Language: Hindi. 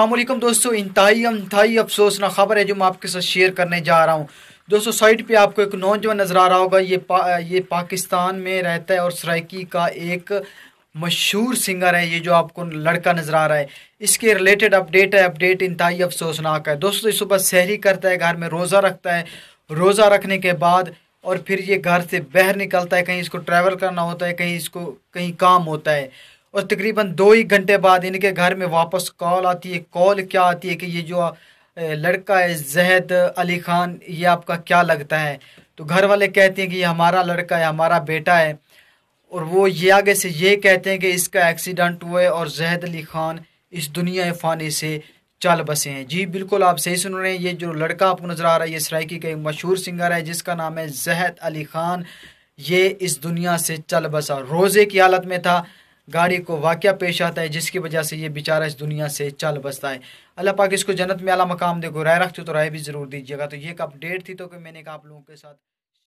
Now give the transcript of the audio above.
अलमेकम दोस्तों इंतहाई इंतहाई अफसोसना ख़बर है जो मैं आपके साथ शेयर करने जा रहा हूँ दोस्तों साइट पे आपको एक नौजवान नज़र आ रहा होगा ये पा, ये पाकिस्तान में रहता है और सराइकी का एक मशहूर सिंगर है ये जो आपको लड़का नज़र आ रहा है इसके रिलेटेड अपडेट है अपडेट इंतहाई अफसोसनाक है दोस्तों सुबह सहरी करता है घर में रोज़ा रखता है रोज़ा रखने के बाद और फिर ये घर से बाहर निकलता है कहीं इसको ट्रैवल करना होता है कहीं इसको कहीं काम होता है और तकरीबन दो ही घंटे बाद इनके घर में वापस कॉल आती है कॉल क्या आती है कि ये जो लड़का है जहद अली खान ये आपका क्या लगता है तो घर वाले कहते हैं कि ये हमारा लड़का है हमारा बेटा है और वो ये आगे से ये कहते हैं कि इसका एक्सीडेंट हुआ है और जहद अली खान इस दुनिया फ़ानी से चल बसे हैं जी बिल्कुल आप सही सुन रहे हैं ये जो लड़का आपको नज़र आ रहा है ये सराइकी का एक मशहूर सिंगर है जिसका नाम है जहद अली खान ये इस दुनिया से चल बसा रोज़े की हालत में था गाड़ी को वाक़ पेश आता है जिसकी वजह से ये बेचारा इस दुनिया से चल बसता है अल्लाह पाक इसको जन्नत में अला मकाम देखो राय रखते हो तो राय भी ज़रूर दीजिएगा तो ये एक अपडेट थी तो कि मैंने कहा आप लोगों के साथ